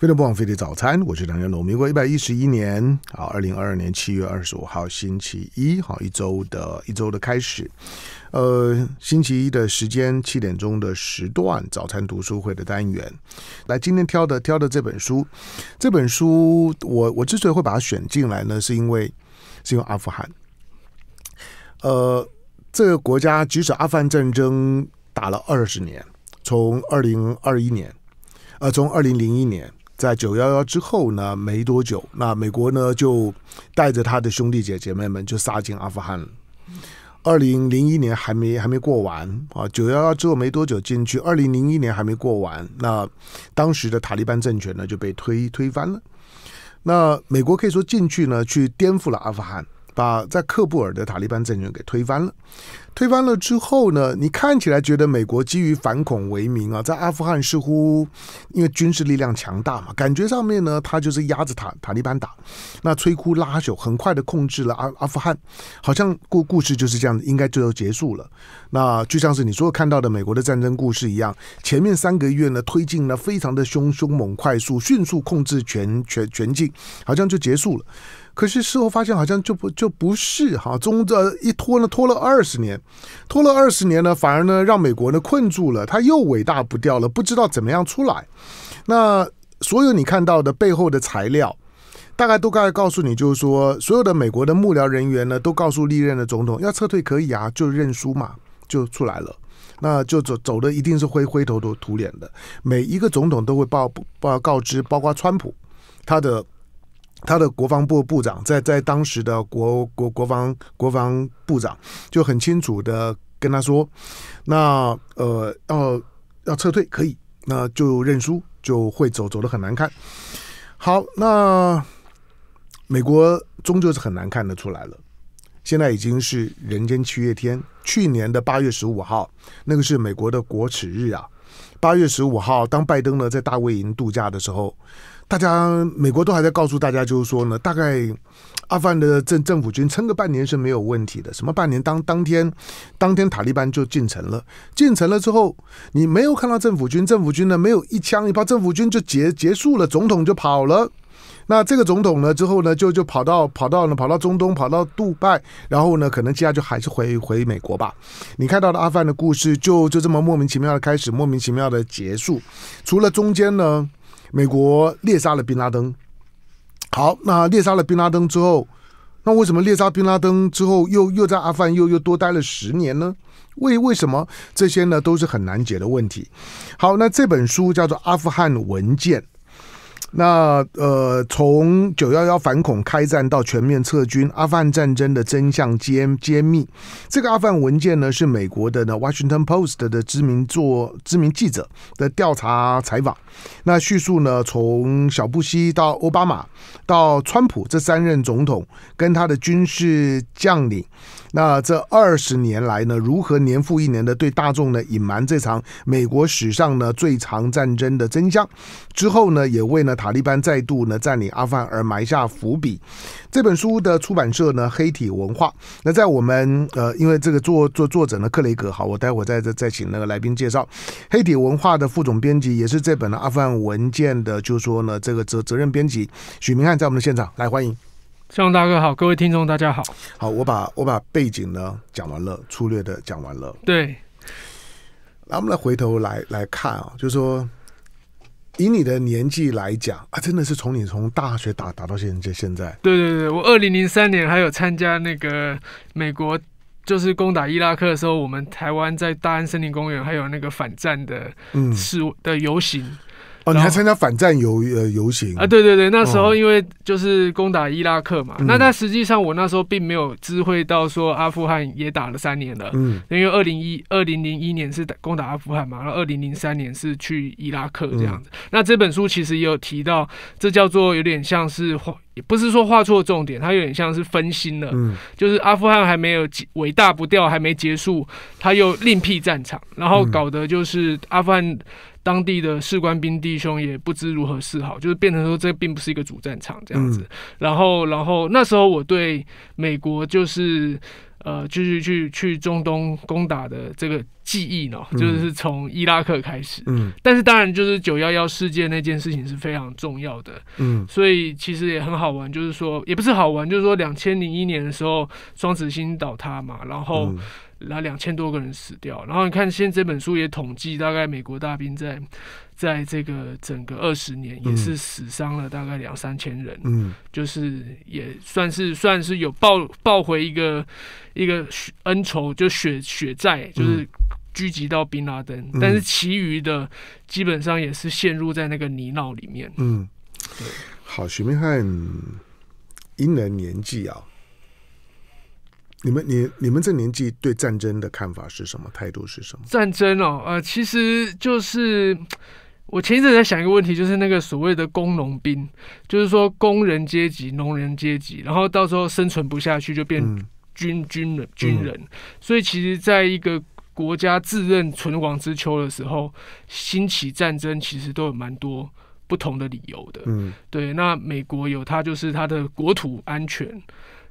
飞常不枉费的早餐，我是梁彦龙。民国一百一十一年，啊，二零二二年七月二十五号，星期一，好，一周的一周的开始。呃，星期一的时间，七点钟的时段，早餐读书会的单元。来，今天挑的挑的这本书，这本书，我我之所以会把它选进来呢，是因为是因为阿富汗。呃，这个国家，即使阿富汗战争打了二十年，从二零二一年，呃，从二零零一年。在九幺幺之后呢，没多久，那美国呢就带着他的兄弟姐姐妹们就杀进阿富汗了。二零零一年还没还没过完啊，九幺幺之后没多久进去，二零零一年还没过完，那当时的塔利班政权呢就被推推翻了。那美国可以说进去呢，去颠覆了阿富汗。把在克布尔的塔利班政权给推翻了，推翻了之后呢，你看起来觉得美国基于反恐为名啊，在阿富汗似乎因为军事力量强大嘛，感觉上面呢，他就是压着塔塔利班打，那摧枯拉朽，很快的控制了阿阿富汗，好像故故事就是这样，应该最后结束了。那就像是你有看到的美国的战争故事一样，前面三个月呢，推进呢非常的凶凶猛、快速、迅速控制全全全境，好像就结束了。可是事后发现好像就不就不是哈中这一拖呢拖了二十年，拖了二十年呢反而呢让美国呢困住了，他又伟大不掉了，不知道怎么样出来。那所有你看到的背后的材料，大概都该告诉你，就是说所有的美国的幕僚人员呢都告诉历任的总统要撤退可以啊，就认输嘛，就出来了，那就走走的一定是灰灰头土脸的。每一个总统都会报报告知，包括川普，他的。他的国防部部长在在当时的国国国防国防部长就很清楚的跟他说，那呃要要撤退可以，那就认输就会走走的很难看。好，那美国终究是很难看得出来了。现在已经是人间七月天。去年的八月十五号，那个是美国的国耻日啊。八月十五号，当拜登呢在大卫营度假的时候。大家，美国都还在告诉大家，就是说呢，大概阿富汗的政政府军撑个半年是没有问题的。什么半年？当当天，当天塔利班就进城了。进城了之后，你没有看到政府军，政府军呢没有一枪一炮，政府军就结结束了，总统就跑了。那这个总统呢，之后呢，就就跑到跑到呢，跑到中东，跑到杜拜，然后呢，可能接下来就还是回回美国吧。你看到的阿富汗的故事，就就这么莫名其妙的开始，莫名其妙的结束。除了中间呢？美国猎杀了宾拉登，好，那猎杀了宾拉登之后，那为什么猎杀宾拉登之后又又在阿富汗又又多待了十年呢？为为什么这些呢都是很难解的问题。好，那这本书叫做《阿富汗文件》。那呃，从九幺幺反恐开战到全面撤军，阿富汗战争的真相揭揭秘，这个阿富汗文件呢是美国的呢《Washington Post》的知名作知名记者的调查采访，那叙述呢从小布希到奥巴马到川普这三任总统跟他的军事将领。那这二十年来呢，如何年复一年的对大众呢隐瞒这场美国史上呢最长战争的真相？之后呢，也为呢塔利班再度呢占领阿富汗而埋下伏笔。这本书的出版社呢黑体文化。那在我们呃，因为这个作作作者呢克雷格，好，我待会再再再请那个来宾介绍黑体文化的副总编辑，也是这本的阿富汗文件的，就说呢这个责责任编辑许明汉在我们的现场，来欢迎。向大哥好，各位听众大家好。好，我把我把背景呢讲完了，粗略的讲完了。对，那我们来回头来来看啊，就是说，以你的年纪来讲啊，真的是从你从大学打打到现在，现在。对对对，我二零零三年还有参加那个美国就是攻打伊拉克的时候，我们台湾在大安森林公园还有那个反战的示的游行。哦，你还参加反战游呃游行啊？对对对，那时候因为就是攻打伊拉克嘛。那但实际上我那时候并没有知会到说阿富汗也打了三年了。嗯。因为二零一二零零一年是打攻打阿富汗嘛，然后二零零三年是去伊拉克这样子。那这本书其实也有提到，这叫做有点像是画，也不是说画错重点，它有点像是分心了。嗯。就是阿富汗还没有尾大不掉，还没结束，他又另辟战场，然后搞得就是阿富汗。当地的士官兵弟兄也不知如何是好，就是变成说这并不是一个主战场这样子。然后，然后那时候我对美国就是呃，继续去去中东攻打的这个。记忆呢，就是从伊拉克开始，嗯，但是当然就是九幺幺事件那件事情是非常重要的，嗯，所以其实也很好玩，就是说也不是好玩，就是说两千零一年的时候，双子星倒塌嘛，然后那两千多个人死掉，然后你看现在这本书也统计，大概美国大兵在在这个整个二十年也是死伤了大概两三千人，嗯，就是也算是算是有报报回一个一个恩仇，就血血债就是。聚集到宾拉登，但是其余的基本上也是陷入在那个泥淖里面。嗯，好，徐明翰，因人年纪啊，你们你你们这年纪对战争的看法是什么？态度是什么？战争哦呃，其实就是我前一阵在想一个问题，就是那个所谓的工农兵，就是说工人阶级、农人阶级，然后到时候生存不下去就变军军人军人，所以其实在一个。国家自认存亡之秋的时候，兴起战争其实都有蛮多不同的理由的。嗯，对。那美国有它就是它的国土安全，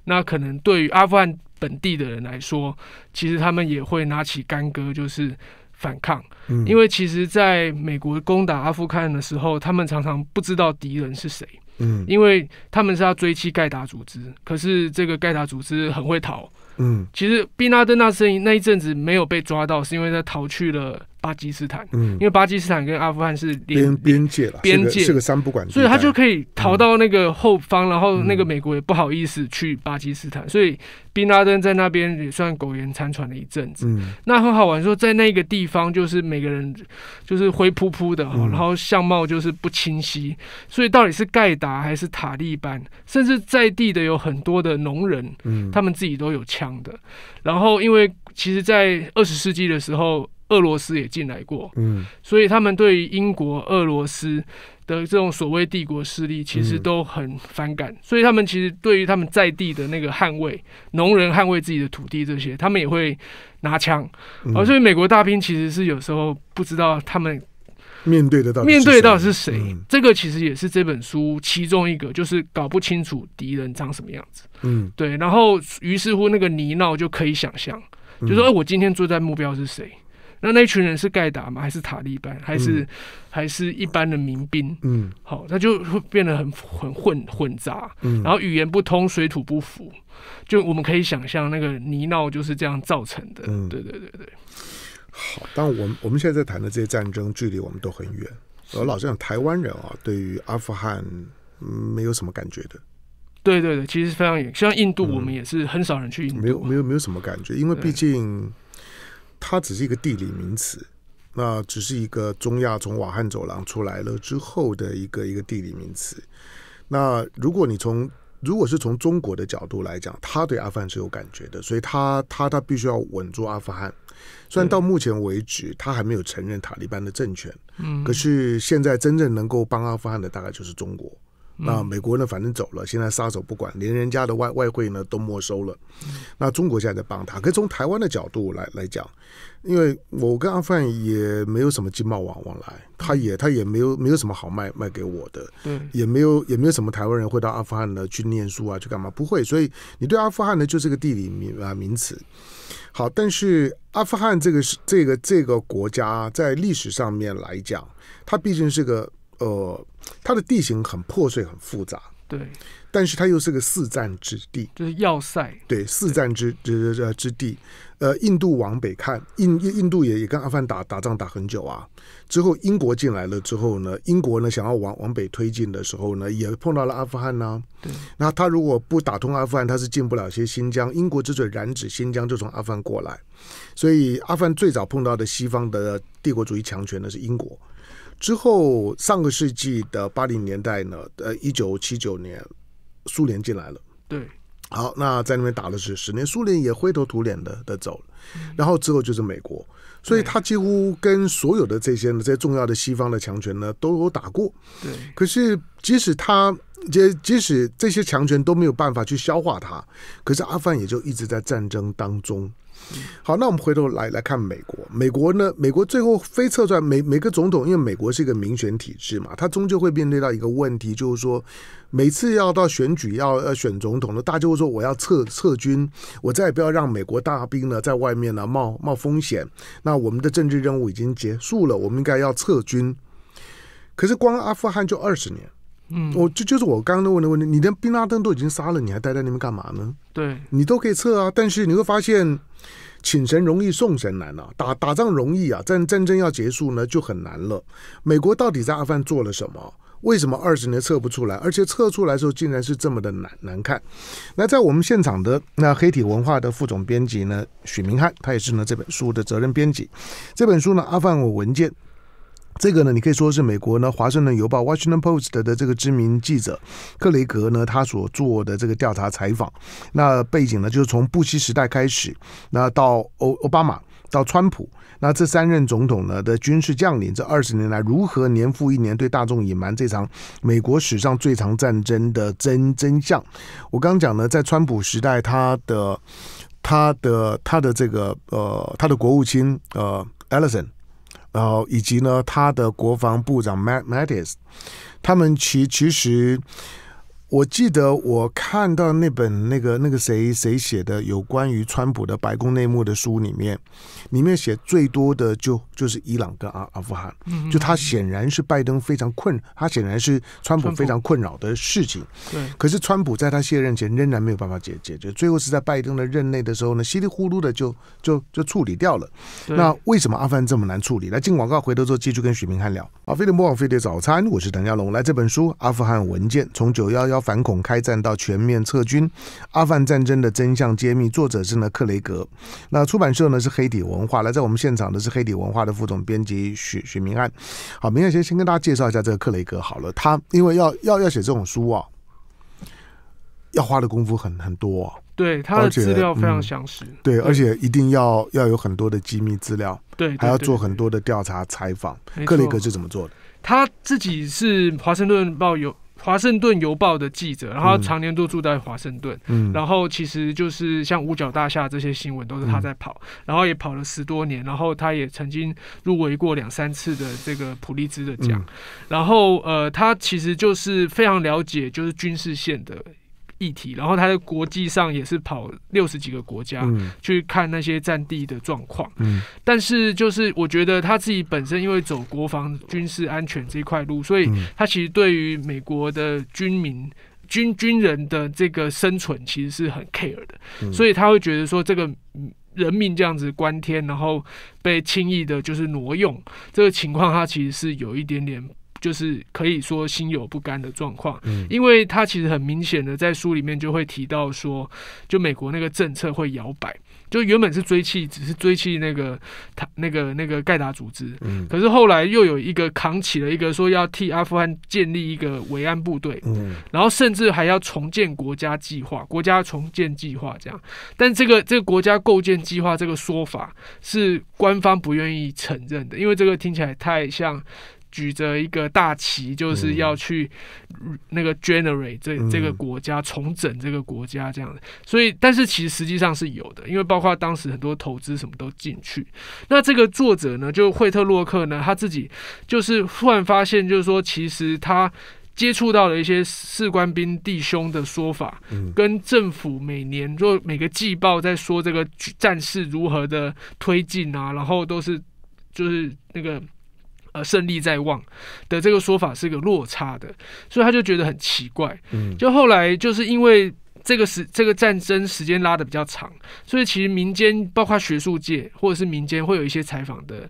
那可能对于阿富汗本地的人来说，其实他们也会拿起干戈就是反抗。嗯，因为其实在美国攻打阿富汗的时候，他们常常不知道敌人是谁。嗯，因为他们是要追击盖达组织，可是这个盖达组织很会逃。嗯，其实宾纳登那声音那一阵子没有被抓到，是因为他逃去了。巴基斯坦，嗯，因为巴基斯坦跟阿富汗是边边界了，边界是个三不管，所以他就可以逃到那个后方，然后那个美国也不好意思去巴基斯坦，所以宾拉登在那边也算苟延残喘了一阵子。那很好玩，说在那个地方就是每个人就是灰扑扑的，然后相貌就是不清晰，所以到底是盖达还是塔利班，甚至在地的有很多的农人，嗯，他们自己都有枪的。然后因为其实，在二十世纪的时候。俄罗斯也进来过，嗯，所以他们对于英国、俄罗斯的这种所谓帝国势力，其实都很反感。所以他们其实对于他们在地的那个捍卫、农人捍卫自己的土地，这些他们也会拿枪。而所以美国大兵其实是有时候不知道他们面对的到面对到是谁。这个其实也是这本书其中一个，就是搞不清楚敌人长什么样子。嗯，对。然后于是乎那个泥淖就可以想象，就说哎，我今天作战目标是谁？那那一群人是盖达吗？还是塔利班？还是还是一般的民兵？嗯，好，那就会变得很很混混杂。嗯，然后语言不通，水土不服，就我们可以想象那个泥淖就是这样造成的。嗯，对对对对。好，但我们我们现在在谈的这些战争，距离我们都很远。我老讲台湾人啊，对于阿富汗没有什么感觉的。对对对，其实非常远。像印度，我们也是很少人去。没有没有没有什么感觉，因为毕竟。它只是一个地理名词，那只是一个中亚从瓦罕走廊出来了之后的一个一个地理名词。那如果你从如果是从中国的角度来讲，他对阿富汗是有感觉的，所以他他他必须要稳住阿富汗。虽然到目前为止他还没有承认塔利班的政权，嗯，可是现在真正能够帮阿富汗的大概就是中国。那美国呢？反正走了，现在撒手不管，连人家的外外汇呢都没收了。那中国现在在帮他。可以从台湾的角度来来讲，因为我跟阿富汗也没有什么经贸往往来，他也他也没有没有什么好卖卖给我的，也没有也没有什么台湾人会到阿富汗呢去念书啊，去干嘛？不会。所以你对阿富汗呢，就是个地理名啊名词。好，但是阿富汗这个是这个这个国家在历史上面来讲，它毕竟是个。呃，它的地形很破碎，很复杂。对，但是它又是个四战之地，就是要塞。对，四战之之之之地。呃，印度往北看，印印度也也跟阿富汗打打仗打很久啊。之后英国进来了之后呢，英国呢想要往往北推进的时候呢，也碰到了阿富汗呢。那他如果不打通阿富汗，他是进不了些新疆。英国之所以染指新疆，就从阿富汗过来。所以，阿富汗最早碰到的西方的帝国主义强权呢，是英国。之后，上个世纪的八零年代呢，呃，一九七九年，苏联进来了。对，好，那在那边打了是十年，苏联也灰头土脸的的走了。然后之后就是美国，所以他几乎跟所有的这些呢，这些重要的西方的强权呢，都有打过。对，可是即使他，即即使这些强权都没有办法去消化他，可是阿富汗也就一直在战争当中。好，那我们回头来来看美国。美国呢？美国最后非撤出来，每个总统，因为美国是一个民选体制嘛，他终究会面对到一个问题，就是说，每次要到选举要要选总统的，大家会说我要撤撤军，我再也不要让美国大兵呢在外面呢冒冒风险。那我们的政治任务已经结束了，我们应该要撤军。可是光阿富汗就二十年。嗯，我就就是我刚刚问的问题，你连宾拉登都已经杀了，你还待在那边干嘛呢？对你都可以撤啊，但是你会发现请神容易送神难啊，打打仗容易啊，战战争要结束呢就很难了。美国到底在阿富汗做了什么？为什么二十年测不出来？而且测出来的时候竟然是这么的难难看？那在我们现场的那黑体文化的副总编辑呢，许明翰，他也是呢这本书的责任编辑，这本书呢阿富汗文件。这个呢，你可以说是美国呢《华盛顿邮报》（Washington Post） 的这个知名记者克雷格呢，他所做的这个调查采访。那背景呢，就是从布希时代开始，那到欧奥巴马，到川普，那这三任总统呢的军事将领，这二十年来如何年复一年对大众隐瞒这场美国史上最长战争的真真相？我刚讲呢，在川普时代，他的、他的、他的这个呃，他的国务卿呃，Elison。然后以及呢，他的国防部长 Matt Mattis，他们其其实。我记得我看到那本那个那个谁谁写的有关于川普的白宫内幕的书里面，里面写最多的就就是伊朗跟阿阿富汗，就他显然是拜登非常困，他显然是川普非常困扰的事情。对，可是川普在他卸任前仍然没有办法解解决，最后是在拜登的任内的时候呢，稀里糊涂的就就就处理掉了。那为什么阿富汗这么难处理？来，进广告，回头之后继续跟许明汉聊。啊，飞的墨宝，飞碟早餐，我是邓家龙。来这本书《阿富汗文件》，从九幺幺。反恐开战到全面撤军，阿富汗战争的真相揭秘，作者是呢克雷格，那出版社呢是黑体文化。来，在我们现场的是黑体文化的副总编辑许许明安。好，明安先先跟大家介绍一下这个克雷格好了，他因为要要要写这种书啊，要花的功夫很很多，对他的资料非常详实，对，而且一定要要有很多的机密资料，对，还要做很多的调查采访。克雷格是怎么做的？他自己是《华盛顿报》有。华盛顿邮报的记者，然后他常年都住在华盛顿，然后其实就是像五角大厦这些新闻都是他在跑，然后也跑了十多年，然后他也曾经入围过两三次的这个普利兹的奖，然后呃，他其实就是非常了解就是军事线的。议题，然后他在国际上也是跑六十几个国家去看那些战地的状况。嗯，但是就是我觉得他自己本身因为走国防军事安全这一块路，所以他其实对于美国的军民、军军人的这个生存，其实是很 care 的。所以他会觉得说，这个人民这样子关天，然后被轻易的就是挪用这个情况，他其实是有一点点。就是可以说心有不甘的状况，嗯，因为他其实很明显的在书里面就会提到说，就美国那个政策会摇摆，就原本是追弃，只是追弃那个他那个那个盖达组织，嗯，可是后来又有一个扛起了一个说要替阿富汗建立一个维安部队，嗯，然后甚至还要重建国家计划、国家重建计划这样，但这个这个国家构建计划这个说法是官方不愿意承认的，因为这个听起来太像。举着一个大旗，就是要去那个 generate 这这个国家重整这个国家这样，所以但是其实实际上是有的，因为包括当时很多投资什么都进去。那这个作者呢，就惠特洛克呢，他自己就是忽然发现，就是说其实他接触到了一些士官兵弟兄的说法，跟政府每年就每个季报在说这个战事如何的推进啊，然后都是就是那个。呃，胜利在望的这个说法是个落差的，所以他就觉得很奇怪。嗯，就后来就是因为这个时这个战争时间拉的比较长，所以其实民间包括学术界或者是民间会有一些采访的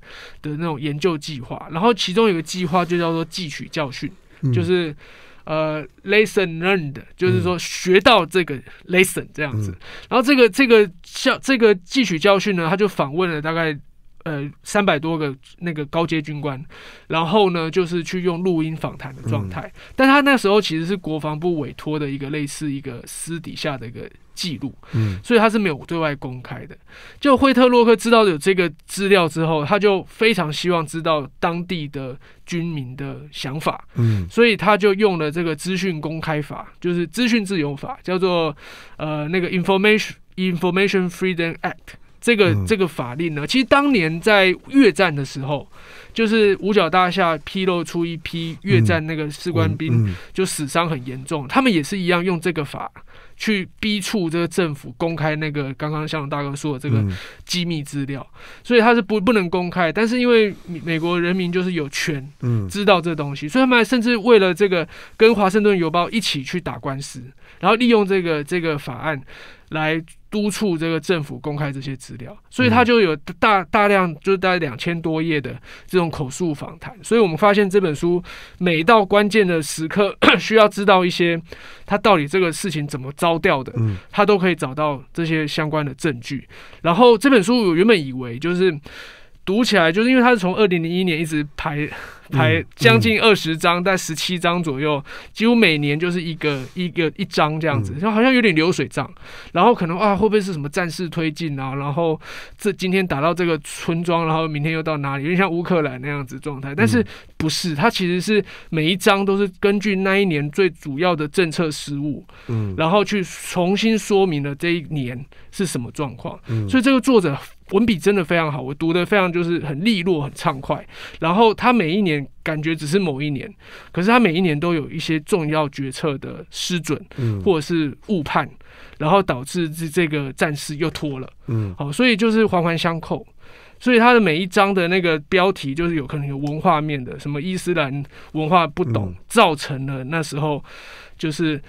的那种研究计划。然后其中有个计划就叫做汲取教训，就是呃，lesson learned，就是说学到这个 lesson 这样子。然后这个这个像这个汲取教训呢，他就访问了大概。呃，三百多个那个高阶军官，然后呢，就是去用录音访谈的状态，但他那时候其实是国防部委托的一个类似一个私底下的一个记录，嗯，所以他是没有对外公开的。就惠特洛克知道有这个资料之后，他就非常希望知道当地的军民的想法，嗯，所以他就用了这个资讯公开法，就是资讯自由法，叫做呃那个 Information Information Freedom Act。这个这个法令呢，其实当年在越战的时候，就是五角大厦披露出一批越战那个士官兵就死伤很严重，他们也是一样用这个法去逼促这个政府公开那个刚刚向大哥说的这个机密资料，所以他是不不能公开，但是因为美国人民就是有权知道这东西，所以他们甚至为了这个跟华盛顿邮报一起去打官司。然后利用这个这个法案来督促这个政府公开这些资料，所以他就有大大量就是大概两千多页的这种口述访谈。所以我们发现这本书每到关键的时刻 需要知道一些他到底这个事情怎么着掉的，他都可以找到这些相关的证据。然后这本书我原本以为就是读起来就是因为他是从二零零一年一直排。拍将近二十张，在十七张左右，几乎每年就是一个一个一张这样子，就好像有点流水账。然后可能啊，会不会是什么战事推进啊？然后这今天打到这个村庄，然后明天又到哪里？有点像乌克兰那样子状态。但是不是？它其实是每一张都是根据那一年最主要的政策失误，嗯，然后去重新说明了这一年是什么状况。所以这个作者。文笔真的非常好，我读的非常就是很利落、很畅快。然后他每一年感觉只是某一年，可是他每一年都有一些重要决策的失准，嗯，或者是误判，然后导致这这个战事又拖了，嗯，好，所以就是环环相扣。所以他的每一章的那个标题就是有可能有文化面的，什么伊斯兰文化不懂，造成了那时候就是。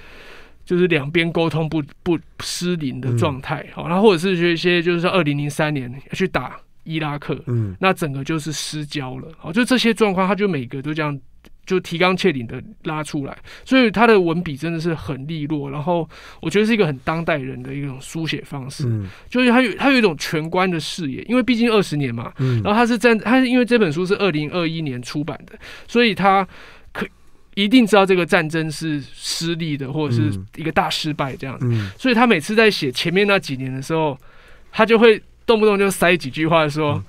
就是两边沟通不不失灵的状态，好，然后或者是说一些，就是说二零零三年去打伊拉克，嗯，那整个就是失焦了，好，就这些状况，他就每个都这样就提纲挈领的拉出来，所以他的文笔真的是很利落，然后我觉得是一个很当代人的一种书写方式，嗯，就是他有他有一种全观的视野，因为毕竟二十年嘛，嗯，然后他是站他是因为这本书是二零二一年出版的，所以他。一定知道这个战争是失利的，或者是一个大失败这样子。所以他每次在写前面那几年的时候，他就会动不动就塞几句话说：“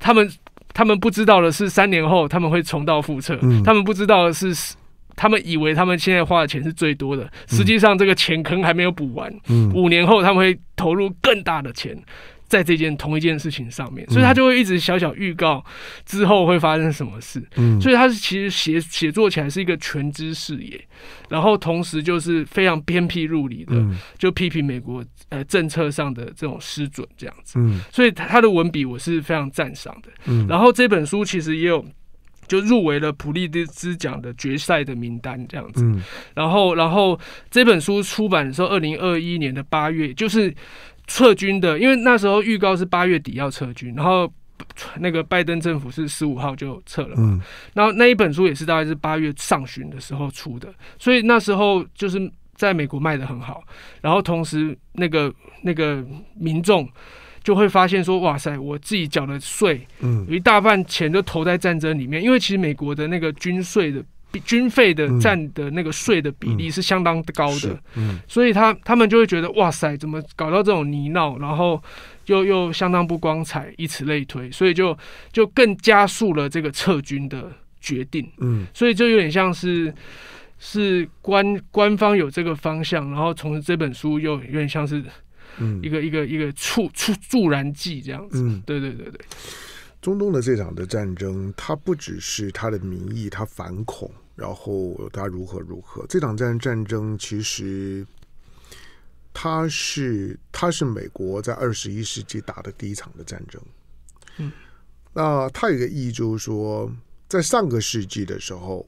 他们他们不知道的是，三年后他们会重蹈覆辙。他们不知道的是，他们以为他们现在花的钱是最多的，实际上这个钱坑还没有补完。五年后他们会投入更大的钱。”在这件同一件事情上面，所以他就会一直小小预告之后会发生什么事。嗯，所以他是其实写写作起来是一个全知视野，然后同时就是非常鞭辟入里的，就批评美国呃政策上的这种失准这样子。嗯，所以他的文笔我是非常赞赏的。嗯，然后这本书其实也有就入围了普利兹奖的决赛的名单这样子。嗯，然后然后这本书出版的时候，二零二一年的八月就是。撤军的，因为那时候预告是八月底要撤军，然后那个拜登政府是十五号就撤了。嗯，然后那一本书也是大概是八月上旬的时候出的，所以那时候就是在美国卖的很好。然后同时那个那个民众就会发现说，哇塞，我自己缴的税，嗯，一大半钱都投在战争里面，因为其实美国的那个军税的。比军费的占的那个税的比例是相当高的，嗯，所以他他们就会觉得哇塞，怎么搞到这种泥淖，然后又又相当不光彩，以此类推，所以就就更加速了这个撤军的决定，嗯，所以就有点像是是官官方有这个方向，然后从这本书又有点像是一个一个一个助助助燃剂这样子，嗯，对对对对。中东的这场的战争，它不只是它的名义，它反恐，然后它如何如何。这场战战争其实，它是它是美国在二十一世纪打的第一场的战争。嗯，那它有个意义就是说，在上个世纪的时候，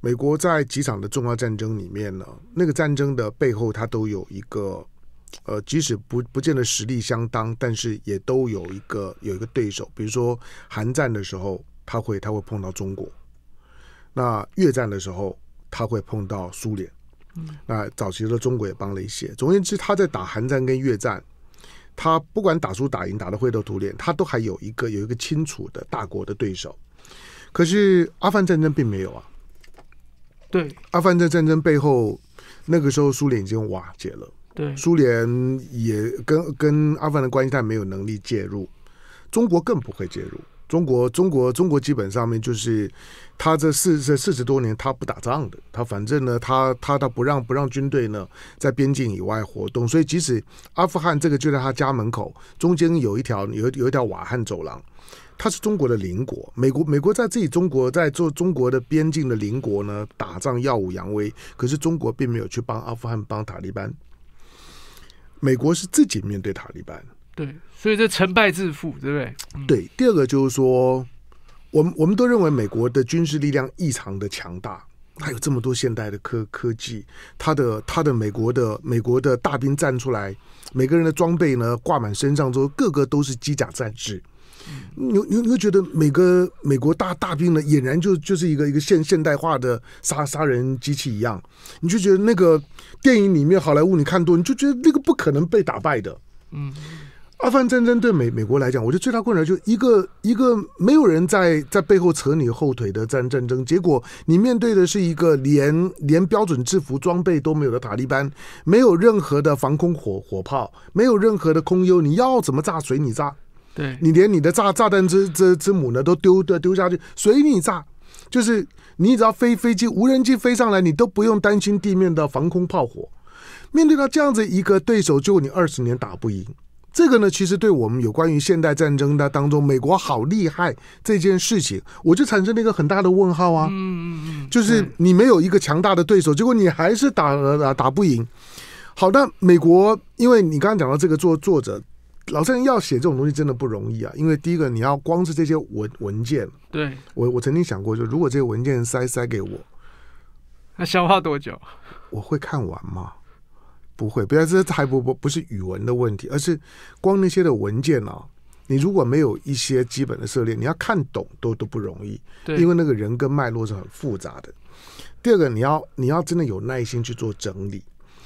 美国在几场的重要战争里面呢，那个战争的背后，它都有一个。呃，即使不不见得实力相当，但是也都有一个有一个对手。比如说，韩战的时候，他会他会碰到中国；那越战的时候，他会碰到苏联。那早期的中国也帮了一些。总而言之，他在打韩战跟越战，他不管打输打赢，打的灰头土脸，他都还有一个有一个清楚的大国的对手。可是阿汗战争并没有啊。对，阿富在战争背后，那个时候苏联已经瓦解了。苏联也跟跟阿富汗的关系，但没有能力介入。中国更不会介入。中国中国中国基本上面就是，他这四这四十多年他不打仗的，他反正呢他他他不让不让军队呢在边境以外活动。所以即使阿富汗这个就在他家门口，中间有一条有有一条瓦罕走廊，它是中国的邻国。美国美国在自己中国在做中国的边境的邻国呢打仗耀武扬威，可是中国并没有去帮阿富汗帮塔利班。美国是自己面对塔利班，对，所以这成败自负，对不对？对，第二个就是说，我们我们都认为美国的军事力量异常的强大，它有这么多现代的科科技，它的它的美国的美国的大兵站出来，每个人的装备呢挂满身上之后，个个都是机甲战士。你你你会觉得每个美国大大兵呢，俨然就就是一个一个现现代化的杀杀人机器一样。你就觉得那个电影里面好莱坞你看多，你就觉得那个不可能被打败的。嗯，阿富汗战争对美美国来讲，我觉得最大困难就一个一个没有人在在背后扯你后腿的战战争，结果你面对的是一个连连标准制服装备都没有的塔利班，没有任何的防空火火炮，没有任何的空优，你要怎么炸，随你炸。你连你的炸炸弹之之之母呢都丢丢丢下去，随你炸，就是你只要飞飞机、无人机飞上来，你都不用担心地面的防空炮火。面对到这样子一个对手，就你二十年打不赢。这个呢，其实对我们有关于现代战争的当中，美国好厉害这件事情，我就产生了一个很大的问号啊。嗯嗯嗯，就是你没有一个强大的对手，结果你还是打了打打不赢。好，的，美国，因为你刚刚讲到这个作作者。老先生要写这种东西真的不容易啊，因为第一个你要光是这些文文件，对，我我曾经想过，就如果这些文件塞塞给我，那消化多久？我会看完吗？不会，不要这还不不不是语文的问题，而是光那些的文件啊，你如果没有一些基本的涉猎，你要看懂都都不容易，对，因为那个人跟脉络是很复杂的。第二个，你要你要真的有耐心去做整理。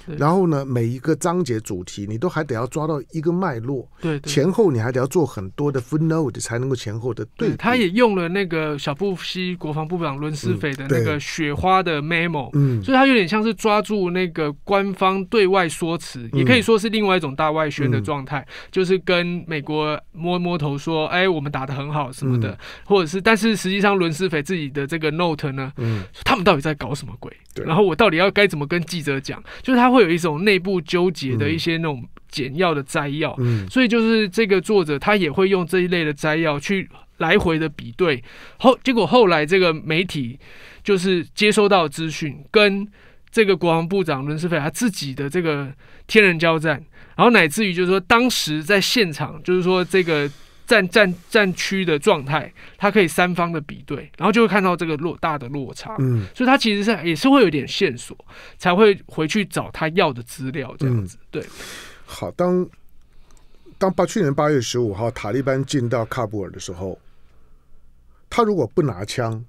然后呢，每一个章节主题，你都还得要抓到一个脉络，对，前后你还得要做很多的分 note 才能够前后的对。他也用了那个小布希国防部长伦斯菲的那个雪花的 memo，嗯，所以他有点像是抓住那个官方对外说辞，也可以说是另外一种大外宣的状态，就是跟美国摸摸头说，哎，我们打的很好什么的，或者是，但是实际上伦斯菲自己的这个 note 呢，嗯，他们到底在搞什么鬼？对，然后我到底要该怎么跟记者讲？就是他。会有一种内部纠结的一些那种简要的摘要，所以就是这个作者他也会用这一类的摘要去来回的比对后，结果后来这个媒体就是接收到资讯，跟这个国防部长伦斯费他自己的这个天人交战，然后乃至于就是说当时在现场，就是说这个。战战战区的状态，他可以三方的比对，然后就会看到这个落大的落差。嗯，所以他其实是也是会有点线索，才会回去找他要的资料这样子。对，好，当当八去年八月十五号塔利班进到喀布尔的时候，他如果不拿枪，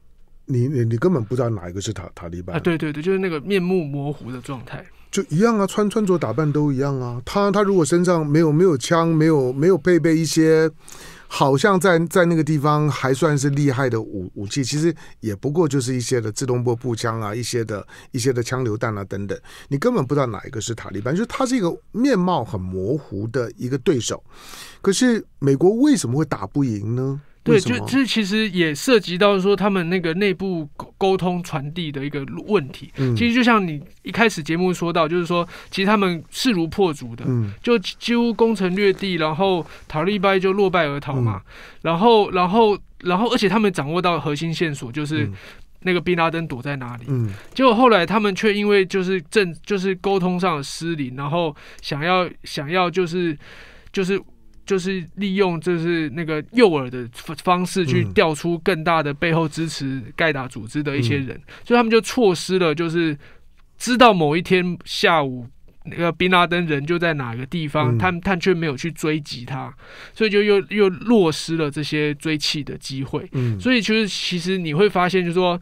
你你你根本不知道哪一个是塔塔利班啊。对对对，就是那个面目模糊的状态。就一样啊，穿穿着打扮都一样啊。他他如果身上没有没有枪，没有没有配备一些，好像在在那个地方还算是厉害的武武器，其实也不过就是一些的自动步步枪啊，一些的一些的枪榴弹啊等等。你根本不知道哪一个是塔利班，就他是一个面貌很模糊的一个对手。可是美国为什么会打不赢呢？对，就这其实也涉及到说他们那个内部沟沟通传递的一个问题。嗯，其实就像你一开始节目说到，就是说其实他们势如破竹的，就几乎攻城略地，然后塔利班就落败而逃嘛。然后，然后，然后，而且他们掌握到核心线索，就是那个本拉登躲在哪里。嗯，结果后来他们却因为就是政就是沟通上的失灵，然后想要想要就是就是。就是利用就是那个诱饵的方式去调出更大的背后支持盖达组织的一些人，所以他们就错失了就是知道某一天下午那个宾拉登人就在哪个地方，他们但却没有去追击他，所以就又又落失了这些追气的机会。嗯，所以就是其实你会发现，就说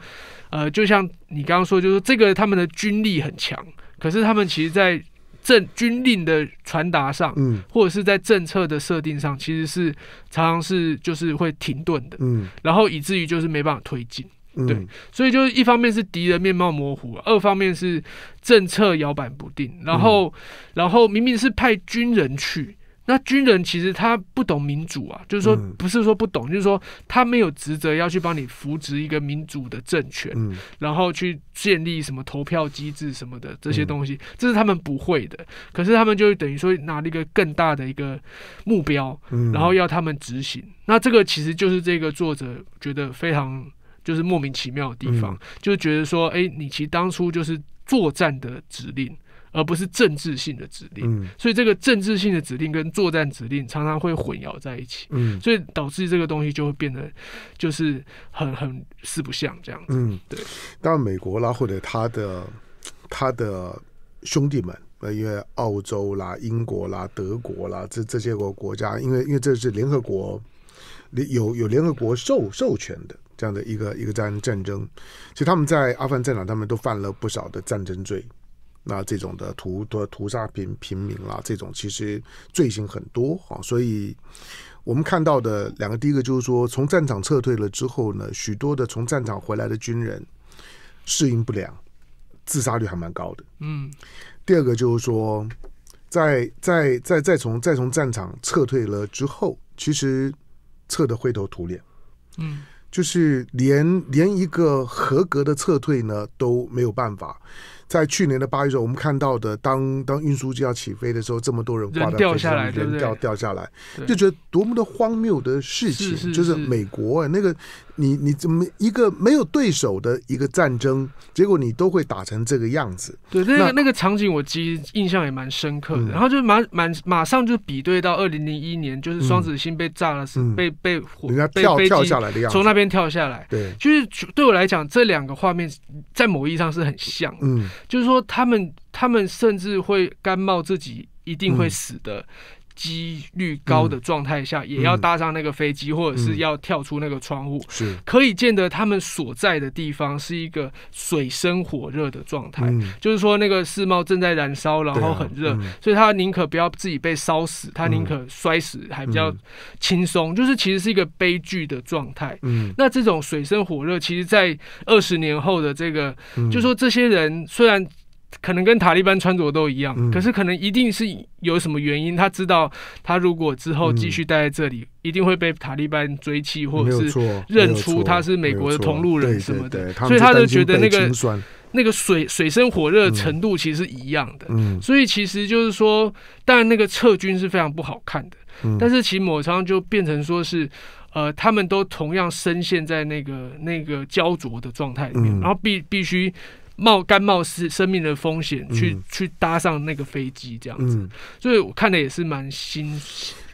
呃，就像你刚刚说，就是这个他们的军力很强，可是他们其实，在。政军令的传达上，或者是在政策的设定上，其实是常常是就是会停顿的，然后以至于就是没办法推进。对，所以就是一方面是敌人面貌模糊，二方面是政策摇摆不定，然后然后明明是派军人去。那军人其实他不懂民主啊，就是说不是说不懂，就是说他没有职责要去帮你扶植一个民主的政权，然后去建立什么投票机制什么的这些东西，这是他们不会的。可是他们就等于说拿了一个更大的一个目标，然后要他们执行。那这个其实就是这个作者觉得非常就是莫名其妙的地方，就觉得说，哎，你其实当初就是作战的指令。而不是政治性的指令，所以这个政治性的指令跟作战指令常常会混淆在一起，所以导致这个东西就会变得就是很很四不像这样。嗯，对。当然，美国啦，或者他的他的兄弟们，呃，因为澳洲啦、英国啦、德国啦，这这些个国家，因为因为这是联合国有有联合国授授权的这样的一个一个战战争，其实他们在阿富汗战场他们都犯了不少的战争罪。那这种的屠屠屠杀平平民啦，这种其实罪行很多啊，所以我们看到的两个，第一个就是说，从战场撤退了之后呢，许多的从战场回来的军人适应不良，自杀率还蛮高的。嗯。第二个就是说，在在在在从再从战场撤退了之后，其实撤的灰头土脸。嗯。就是连连一个合格的撤退呢都没有办法。在去年的八月时候，我们看到的当当运输机要起飞的时候，这么多人挂掉下来，人掉掉下来，就觉得多么的荒谬的事情。就是美国那个你你怎么一个没有对手的一个战争，结果你都会打成这个样子。对，那个那个场景我其实印象也蛮深刻的。然后就马马马上就比对到二零零一年，就是双子星被炸了是被被火人家跳跳下来的样子，从那边跳下来。对，就是对我来讲，这两个画面在某意义上是很像嗯。就是说，他们他们甚至会甘冒自己一定会死的。几率高的状态下，也要搭上那个飞机，或者是要跳出那个窗户，是，可以见得他们所在的地方是一个水深火热的状态。就是说，那个世贸正在燃烧，然后很热，所以他宁可不要自己被烧死，他宁可摔死还比较轻松。就是其实是一个悲剧的状态。嗯，那这种水深火热，其实，在二十年后的这个，就说这些人虽然。可能跟塔利班穿着都一样，可是可能一定是有什么原因，他知道他如果之后继续待在这里，一定会被塔利班追击，或者是认出他是美国的同路人什么的，所以他就觉得那个那个水水深火热程度其实一样的。嗯，所以其实就是说，但那个撤军是非常不好看的。嗯，但是其某仓就变成说是，呃，他们都同样深陷在那个那个焦灼的状态里面，然后必必须。冒干冒失生命的风险去去搭上那个飞机这样子，所以我看的也是蛮心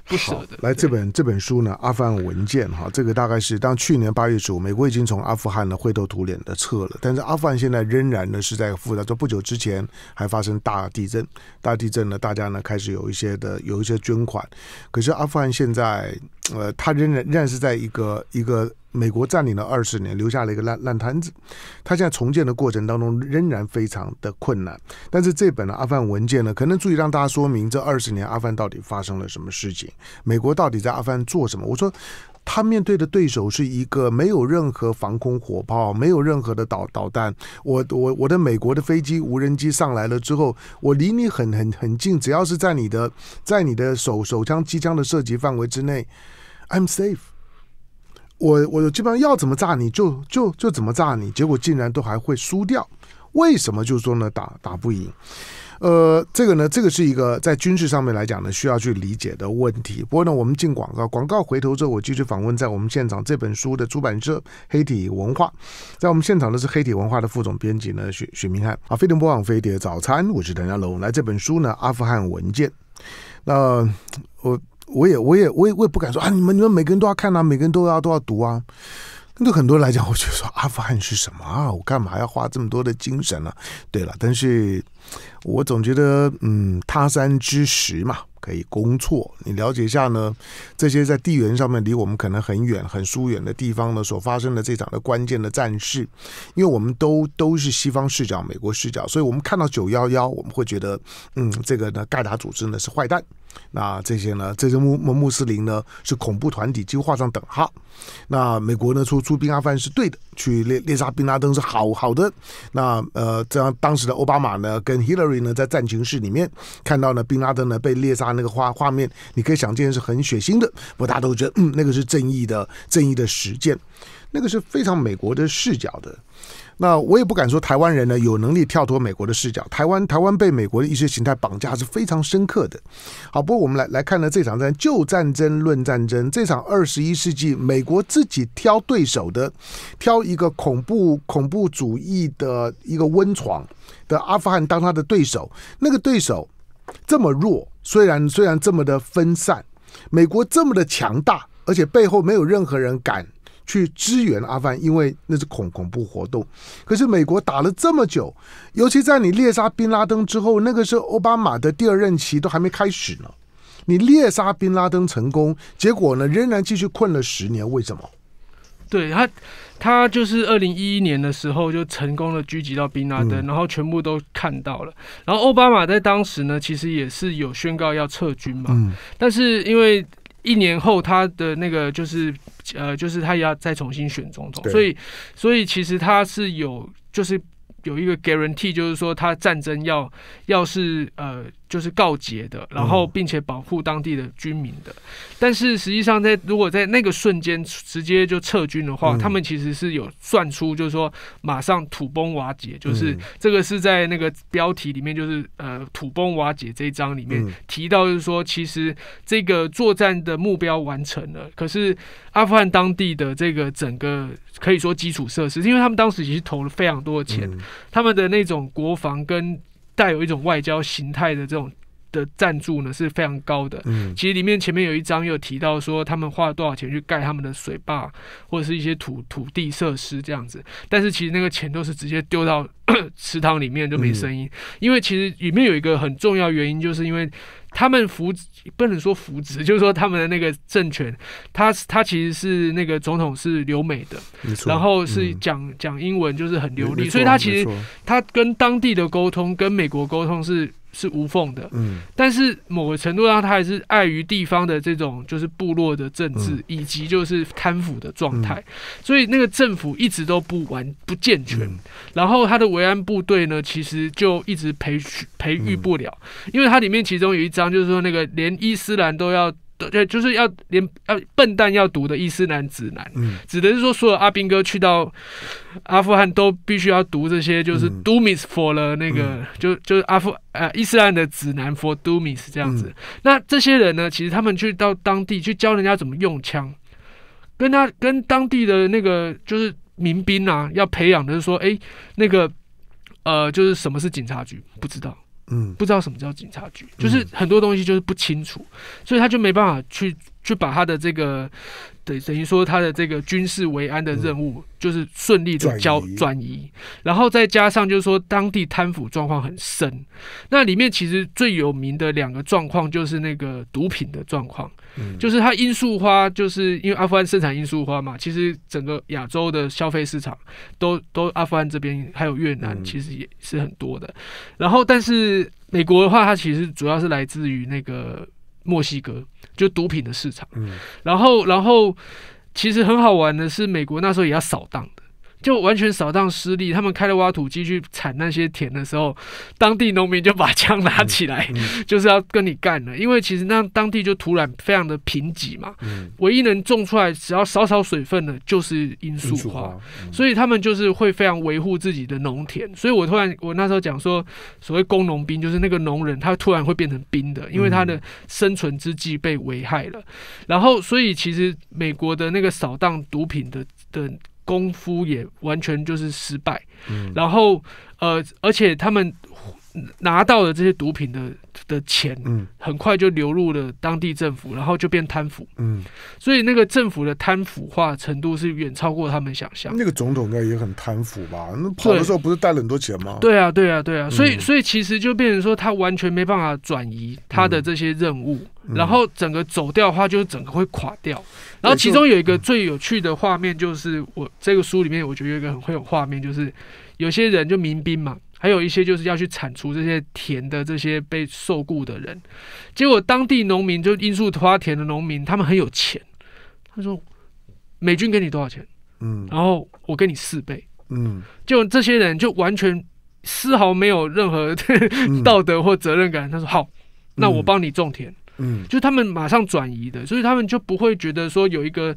不舍的。来这本这本书呢，阿富汗文件哈，这个大概是当去年八月初，美国已经从阿富汗呢灰头土脸的撤了，但是阿富汗现在仍然呢是在复杂。就不久之前还发生大地震，大地震呢大家呢开始有一些的有一些捐款，可是阿富汗现在呃，它仍然仍然是在一个一个。美国占领了二十年，留下了一个烂烂摊子。他现在重建的过程当中仍然非常的困难。但是这本阿汗文件呢，可能足以让大家说明这二十年阿汗到底发生了什么事情，美国到底在阿汗做什么。我说，他面对的对手是一个没有任何防空火炮、没有任何的导导弹。我我我的美国的飞机、无人机上来了之后，我离你很很很近，只要是在你的在你的手手枪、机枪的射击范围之内，I'm safe。我我基本上要怎么炸你就就就怎么炸你，结果竟然都还会输掉，为什么？就是说呢，打打不赢。呃，这个呢，这个是一个在军事上面来讲呢，需要去理解的问题。不过呢，我们进广告，广告回头之后我继续访问在我们现场这本书的出版社黑体文化，在我们现场的是黑体文化的副总编辑呢许许明翰啊，飞天播放飞碟早餐，我是邓家龙，来这本书呢，《阿富汗文件》，那我。我也，我也，我也，我也不敢说啊！你们，你们每个人都要看啊，每个人都要都要读啊。对很多人来讲，我就说阿富汗是什么啊？我干嘛要花这么多的精神呢？对了，但是我总觉得，嗯，他山之石嘛，可以攻错。你了解一下呢，这些在地缘上面离我们可能很远、很疏远的地方呢，所发生的这场的关键的战事，因为我们都都是西方视角、美国视角，所以我们看到九幺幺，我们会觉得，嗯，这个呢，盖达组织呢是坏蛋。那这些呢？这些穆穆穆斯林呢，是恐怖团体，几乎画上等号。那美国呢，出出兵阿富汗是对的，去猎猎杀宾拉登是好好的。那呃，这样当时的奥巴马呢，跟 Hillary 呢，在战情室里面看到呢，宾拉登呢被猎杀那个画画面，你可以想，这件事很血腥的。我大家都觉得，嗯，那个是正义的，正义的实践，那个是非常美国的视角的。那我也不敢说台湾人呢有能力跳脱美国的视角。台湾台湾被美国的一些形态绑架是非常深刻的。好，不过我们来来看呢这场战旧战争论战争这场二十一世纪美国自己挑对手的，挑一个恐怖恐怖主义的一个温床的阿富汗当他的对手，那个对手这么弱，虽然虽然这么的分散，美国这么的强大，而且背后没有任何人敢。去支援阿汗，因为那是恐恐怖活动。可是美国打了这么久，尤其在你猎杀宾拉登之后，那个时候奥巴马的第二任期都还没开始呢。你猎杀宾拉登成功，结果呢仍然继续困了十年，为什么？对他，他就是二零一一年的时候就成功的狙击到宾拉登，然后全部都看到了。然后奥巴马在当时呢，其实也是有宣告要撤军嘛，但是因为。一年后，他的那个就是呃，就是他也要再重新选总统，所以所以其实他是有就是有一个 guarantee，就是说他战争要要是呃。就是告捷的，然后并且保护当地的军民的。但是实际上，在如果在那个瞬间直接就撤军的话，他们其实是有算出，就是说马上土崩瓦解。就是这个是在那个标题里面，就是呃土崩瓦解这一章里面提到，就是说其实这个作战的目标完成了，可是阿富汗当地的这个整个可以说基础设施，因为他们当时其实投了非常多的钱，他们的那种国防跟。带有一种外交形态的这种。的赞助呢是非常高的，嗯，其实里面前面有一章有提到说他们花了多少钱去盖他们的水坝或者是一些土土地设施这样子，但是其实那个钱都是直接丢到 池塘里面就没声音，因为其实里面有一个很重要原因，就是因为他们扶不能说扶植，就是说他们的那个政权，他他其实是那个总统是留美的，然后是讲讲英文就是很流利，所以他其实他跟当地的沟通跟美国沟通是。是无缝的，但是某个程度上，它还是碍于地方的这种就是部落的政治，以及就是贪腐的状态，所以那个政府一直都不完不健全。然后他的维安部队呢，其实就一直培培育不了，因为它里面其中有一章就是说那个连伊斯兰都要。对，就是要连要笨蛋要读的伊斯兰指南，指的是说所有阿兵哥去到阿富汗都必须要读这些，就是 d o o m i s for 了那个，就就是阿富呃伊斯兰的指南 for Dooms 这样子。那这些人呢，其实他们去到当地去教人家怎么用枪，跟他跟当地的那个就是民兵啊，要培养的是说，哎，那个呃，就是什么是警察局，不知道。嗯，不知道什么叫警察局，就是很多东西就是不清楚，所以他就没办法去去把他的这个。等等于说，他的这个军事维安的任务就是顺利的交转移，然后再加上就是说，当地贪腐状况很深。那里面其实最有名的两个状况就是那个毒品的状况，就是它罂粟花，就是因为阿富汗生产罂粟花嘛。其实整个亚洲的消费市场都都阿富汗这边还有越南，其实也是很多的。然后，但是美国的话，它其实主要是来自于那个墨西哥。就毒品的市场，嗯，然后，然后，其实很好玩的是，美国那时候也要扫荡。就完全扫荡失利，他们开了挖土机去铲那些田的时候，当地农民就把枪拿起来，就是要跟你干了。因为其实那当地就土壤非常的贫瘠嘛，唯一能种出来只要少少水分的，就是罂粟花。所以他们就是会非常维护自己的农田。所以我突然我那时候讲说，所谓工农兵就是那个农人，他突然会变成兵的，因为他的生存之计被危害了。然后，所以其实美国的那个扫荡毒品的的。功夫也完全就是失败，然后呃，而且他们。拿到了这些毒品的的钱，嗯，很快就流入了当地政府，然后就变贪腐，嗯，所以那个政府的贪腐化程度是远超过他们想象。那个总统应该也很贪腐吧？那跑的时候不是带了很多钱吗？对啊，对啊，对啊。所以，所以其实就变成说，他完全没办法转移他的这些任务，然后整个走掉的话，就整个会垮掉。然后其中有一个最有趣的画面，就是我这个书里面，我觉得有一个很会有画面，就是有些人就民兵嘛。还有一些就是要去铲除这些田的这些被受雇的人，结果当地农民就罂粟花田的农民，他们很有钱。他说：“美军给你多少钱？”嗯，然后我给你四倍。嗯，就这些人就完全丝毫没有任何 道德或责任感。他说：“好，那我帮你种田。”嗯，就他们马上转移的，所以他们就不会觉得说有一个。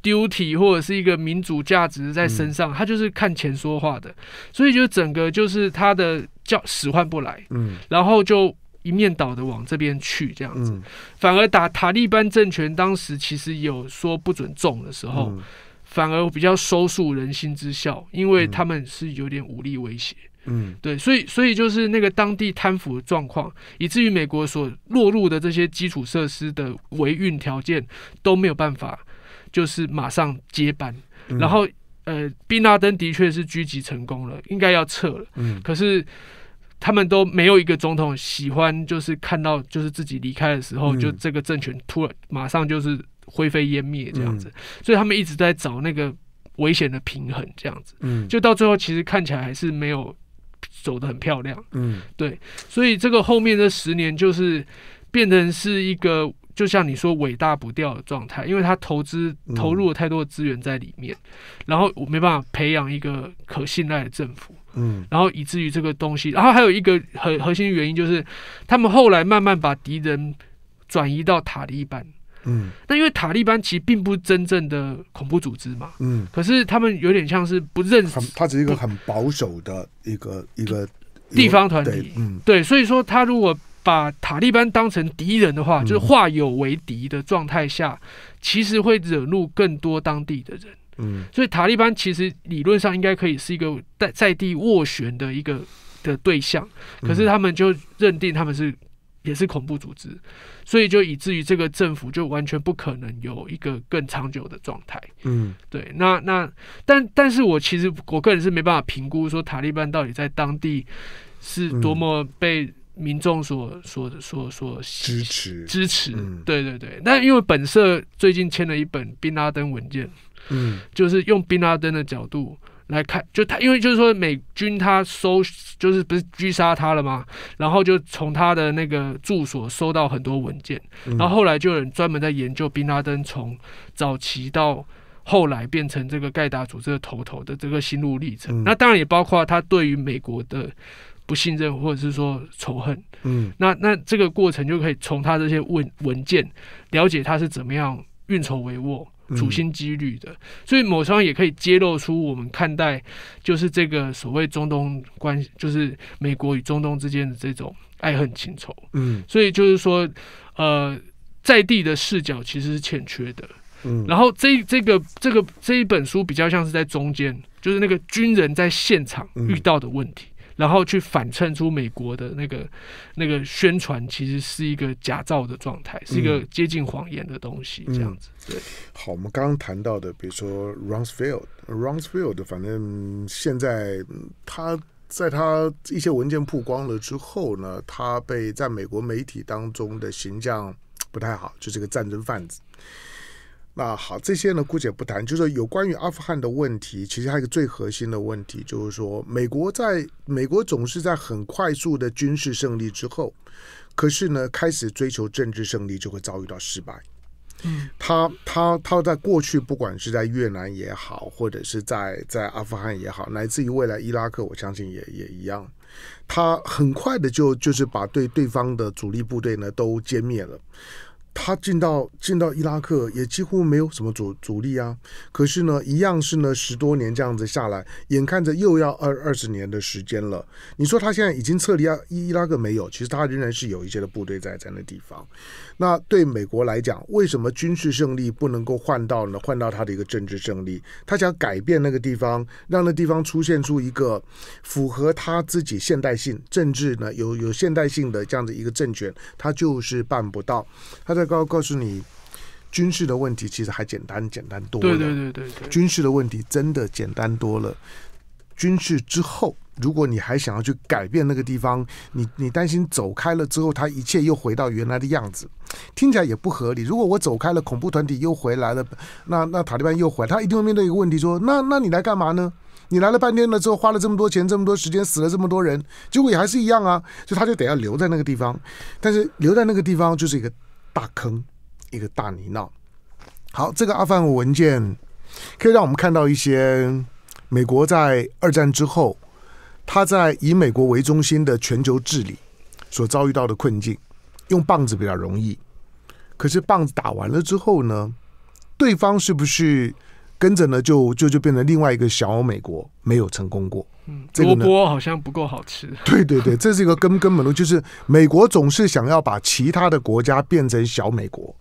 丢体或者是一个民主价值在身上，他就是看钱说话的，所以就整个就是他的叫使唤不来，嗯，然后就一面倒的往这边去这样子。反而打塔利班政权当时其实有说不准种的时候，反而比较收束人心之效，因为他们是有点武力威胁，嗯，对，所以所以就是那个当地贪腐的状况，以至于美国所落入的这些基础设施的维运条件都没有办法。就是马上接班，然后呃，毕纳登的确是狙击成功了，应该要撤了。嗯，可是他们都没有一个总统喜欢，就是看到就是自己离开的时候，就这个政权突然马上就是灰飞烟灭这样子，所以他们一直在找那个危险的平衡这样子。嗯，就到最后其实看起来还是没有走得很漂亮。嗯，对，所以这个后面这十年就是变成是一个。就像你说“尾大不掉”的状态，因为他投资投入了太多的资源在里面，然后我没办法培养一个可信赖的政府，嗯，然后以至于这个东西，然后还有一个核核心原因就是，他们后来慢慢把敌人转移到塔利班，嗯，那因为塔利班其实并不真正的恐怖组织嘛，嗯，可是他们有点像是不认识，他只是一个很保守的一个一个地方团体，嗯，对，所以说他如果。把塔利班当成敌人的话，就是化友为敌的状态下，其实会惹怒更多当地的人。嗯，所以塔利班其实理论上应该可以是一个在在地斡旋的一个的对象，可是他们就认定他们是也是恐怖组织，所以就以至于这个政府就完全不可能有一个更长久的状态。嗯，对，那那但但是我其实我个人是没办法评估说塔利班到底在当地是多么被。民众所所所所支持，支持，对对对。那因为本社最近签了一本宾拉登文件，嗯，就是用宾拉登的角度来看，就他因为就是说美军他搜，就是不是狙杀他了吗？然后就从他的那个住所搜到很多文件，然后后来就有人专门在研究宾拉登从早期到后来变成这个盖达组织的头头的这个心路历程。那当然也包括他对于美国的。不信任，或者是说仇恨，嗯，那那这个过程就可以从他这些文文件了解他是怎么样运筹帷幄、处心积虑的，所以某双也可以揭露出我们看待就是这个所谓中东关，系，就是美国与中东之间的这种爱恨情仇，嗯，所以就是说，呃，在地的视角其实是欠缺的，嗯，然后这这个这个这一本书比较像是在中间，就是那个军人在现场遇到的问题。然后去反衬出美国的那个、那个宣传，其实是一个假造的状态，是一个接近谎言的东西，这样子。对，好，我们刚刚谈到的，比如说 r u n s f e l d r u n s f e l d 反正现在他在他一些文件曝光了之后呢，他被在美国媒体当中的形象不太好，就是个战争贩子。那好，这些呢，姑且不谈。就是有关于阿富汗的问题，其实还有一个最核心的问题，就是说，美国在美国总是在很快速的军事胜利之后，可是呢，开始追求政治胜利，就会遭遇到失败。嗯，他他他在过去，不管是在越南也好，或者是在在阿富汗也好，乃至于未来伊拉克，我相信也也一样，他很快的就就是把对对方的主力部队呢都歼灭了。他进到进到伊拉克也几乎没有什么阻阻力啊，可是呢，一样是呢十多年这样子下来，眼看着又要二二十年的时间了。你说他现在已经撤离伊伊拉克没有？其实他仍然是有一些的部队在在那地方。那对美国来讲，为什么军事胜利不能够换到呢？换到他的一个政治胜利？他想改变那个地方，让那地方出现出一个符合他自己现代性政治呢？有有现代性的这样子一个政权，他就是办不到。他在告告诉你，军事的问题其实还简单，简单多了。对对对对对，军事的问题真的简单多了。军事之后，如果你还想要去改变那个地方，你你担心走开了之后，他一切又回到原来的样子，听起来也不合理。如果我走开了，恐怖团体又回来了，那那塔利班又回，来，他一定会面对一个问题：说那那你来干嘛呢？你来了半天了之后，花了这么多钱，这么多时间，死了这么多人，结果也还是一样啊。所以他就得要留在那个地方，但是留在那个地方就是一个。大坑，一个大泥淖。好，这个阿富汗文件可以让我们看到一些美国在二战之后，他在以美国为中心的全球治理所遭遇到的困境。用棒子比较容易，可是棒子打完了之后呢，对方是不是跟着呢？就就就变成另外一个小美国，没有成功过。锅波好像不够好吃。对对对，这是一个根根本的，就是美国总是想要把其他的国家变成小美国。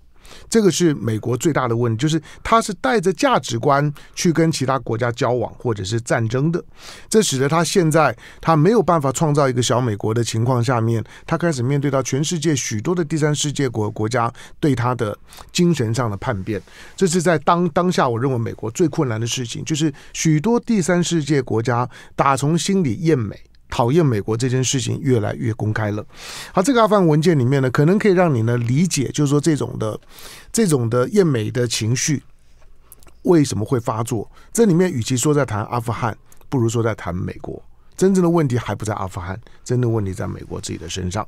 这个是美国最大的问题，就是他是带着价值观去跟其他国家交往或者是战争的，这使得他现在他没有办法创造一个小美国的情况下面，他开始面对到全世界许多的第三世界国国家对他的精神上的叛变，这是在当当下我认为美国最困难的事情，就是许多第三世界国家打从心里厌美。讨厌美国这件事情越来越公开了，好，这个阿富汗文件里面呢，可能可以让你呢理解，就是说这种的、这种的厌美的情绪为什么会发作。这里面与其说在谈阿富汗，不如说在谈美国。真正的问题还不在阿富汗，真正问题在美国自己的身上。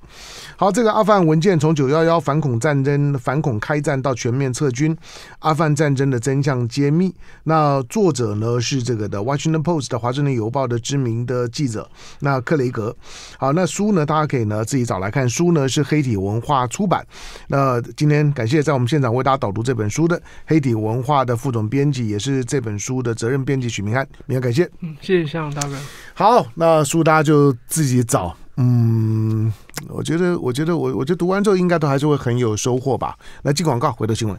好，这个阿富汗文件从九幺幺反恐战争、反恐开战到全面撤军，阿富汗战争的真相揭秘。那作者呢是这个的《Washington Post》华盛顿邮报》的知名的记者，那克雷格。好，那书呢大家可以呢自己找来看，书呢是黑体文化出版。那今天感谢在我们现场为大家导读这本书的黑体文化的副总编辑，也是这本书的责任编辑许明安，明安，感谢。嗯，谢谢向大哥。好，那书大家就自己找。嗯，我觉得，我觉得，我我觉得读完之后应该都还是会很有收获吧。来，进广告，回到新闻。